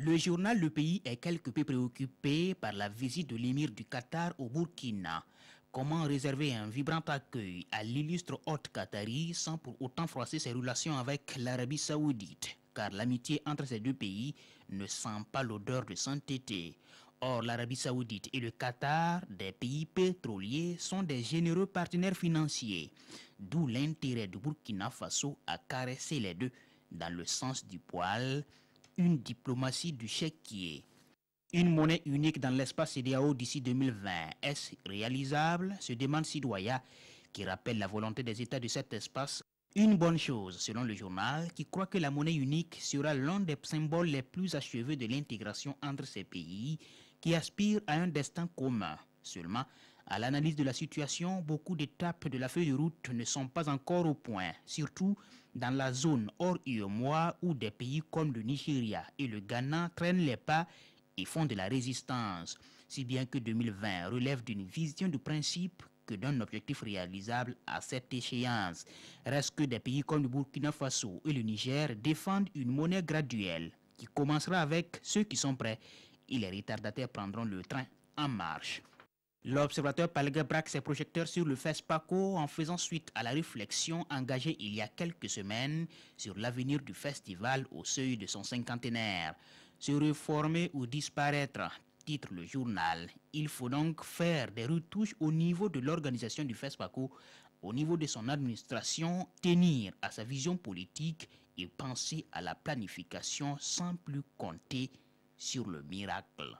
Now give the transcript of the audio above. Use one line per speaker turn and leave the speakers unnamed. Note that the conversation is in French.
Le journal Le Pays est quelque peu préoccupé par la visite de l'émir du Qatar au Burkina. Comment réserver un vibrant accueil à l'illustre hôte qatarie sans pour autant froisser ses relations avec l'Arabie saoudite Car l'amitié entre ces deux pays ne sent pas l'odeur de sainteté. Or, l'Arabie saoudite et le Qatar, des pays pétroliers, sont des généreux partenaires financiers, d'où l'intérêt du Burkina Faso à caresser les deux dans le sens du poil une diplomatie du chèque qui est une monnaie unique dans l'espace CDAO d'ici 2020. Est-ce réalisable se demande Sidoya, qui rappelle la volonté des États de cet espace. Une bonne chose, selon le journal, qui croit que la monnaie unique sera l'un des symboles les plus achevés de l'intégration entre ces pays qui aspirent à un destin commun. Seulement, à l'analyse de la situation, beaucoup d'étapes de la feuille de route ne sont pas encore au point, surtout dans la zone hors IOMOA, où des pays comme le Nigeria et le Ghana traînent les pas et font de la résistance, si bien que 2020 relève d'une vision de principe que d'un objectif réalisable à cette échéance. Reste que des pays comme le Burkina Faso et le Niger défendent une monnaie graduelle qui commencera avec ceux qui sont prêts et les retardataires prendront le train en marche. L'observateur Palga braque ses projecteurs sur le FESPACO en faisant suite à la réflexion engagée il y a quelques semaines sur l'avenir du festival au seuil de son cinquantenaire. Se réformer ou disparaître, titre le journal. Il faut donc faire des retouches au niveau de l'organisation du FESPACO, au niveau de son administration, tenir à sa vision politique et penser à la planification sans plus compter sur le miracle.